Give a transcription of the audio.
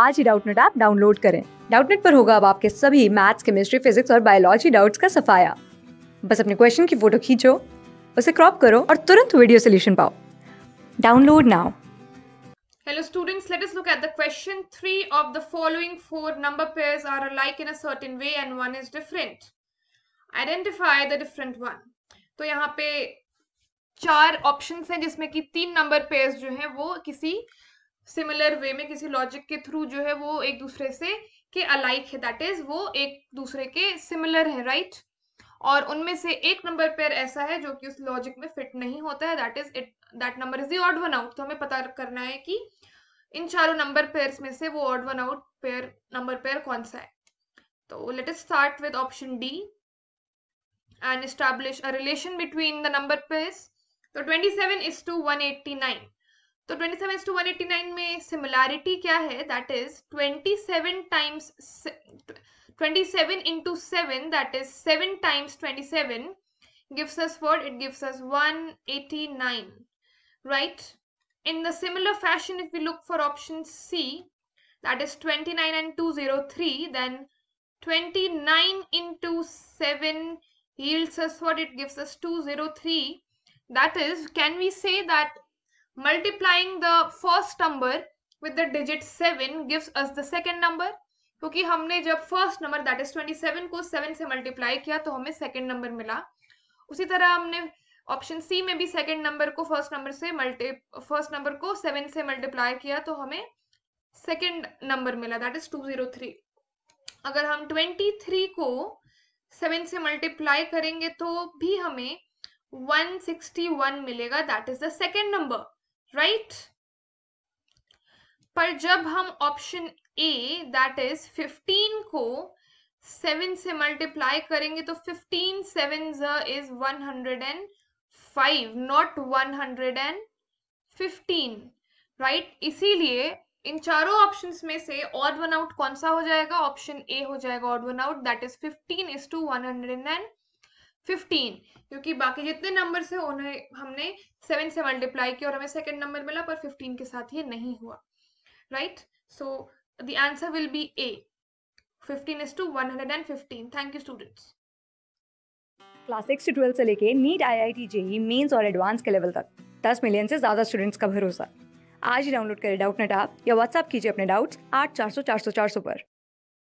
आज ही Doubtnut app download करें डाउटनेट पर होगा अब आपके सभी मैथ्स केमिस्ट्री फिजिक्स और बायोलॉजी डाउट्स का सफाया बस अपने क्वेश्चन की फोटो खींचो उसे क्रॉप करो और तुरंत वीडियो सोल्यूशन पाओ download now Hello students, let us look at the question 3 of the following four number pairs are alike in a certain way and one is different. Identify the different one. तो यहाँ पे चार options हैं जिसमें कि तीन number pairs जो हैं वो किसी सिमिलर वे में किसी लॉजिक के थ्रू जो है वो एक दूसरे से के अलाइक है दैट इज वो एक दूसरे के सिमिलर है राइट right? और उनमें से एक नंबर पेयर ऐसा है जो कि उस लॉजिक में फिट नहीं होता है that is it that number is the odd one out तो हमें पता करना है कि इन चारों नंबर पेयर में से वो odd one out pair number pair कौन सा है तो let's start with option D and establish a relation between the number pairs तो twenty seven is to one eighty nine So 27 to 189 में similarity? क्या 27 times 27 into seven? That is seven times 27 gives us what? It gives us 189, right? In the similar fashion, if we look for option C, that is 29 and 203, then 29 into 7 yields us what? It gives us 203. That is, can we say that multiplying the first number with the digit seven gives us the second number क्योंकि हमने जब first number that is twenty seven को seven से multiply किया तो हमें second number मिला उसी तरह हमने ऑप्शन सी में भी सेकेंड नंबर को फर्स्ट नंबर से मल्टी फर्स्ट नंबर को सेवन से मल्टीप्लाई किया तो हमें सेकेंड नंबर मिला that is two zero three अगर हम ट्वेंटी थ्री को सेवन से मल्टीप्लाई करेंगे तो भी हमें वन सिक्सटी वन मिलेगा that is the second number right पर जब हम ऑप्शन ए दैट इज 15 को 7 से मल्टीप्लाई करेंगे तो 15 सेवन इज 105 नॉट 115 राइट इसीलिए इन चारों ऑप्शंस में से ऑड वन आउट कौन सा हो जाएगा ऑप्शन ए हो जाएगा odd one out that is 15 is to 105 fifteen क्योंकि बाकी जितने नंबर से उन्हें हमने सेवन से मल्टीप्लाई किया और हमें सेकेंड नंबर मिला पर फिफ्टीन के साथ ये नहीं हुआ right so the answer will be A fifteen is to one hundred and fifteen thank you students class six से ट्वेल्थ से लेके NEET I I T JEE mains और एडवांस के लेवल तक दस मिलियन से ज़्यादा स्टूडेंट्स का भरोसा आज ही डाउनलोड करें डाउट नेट आप या व्हाट्सअप कीजिए अपने डाउट्स आठ चार सौ चार सौ चार सौ पर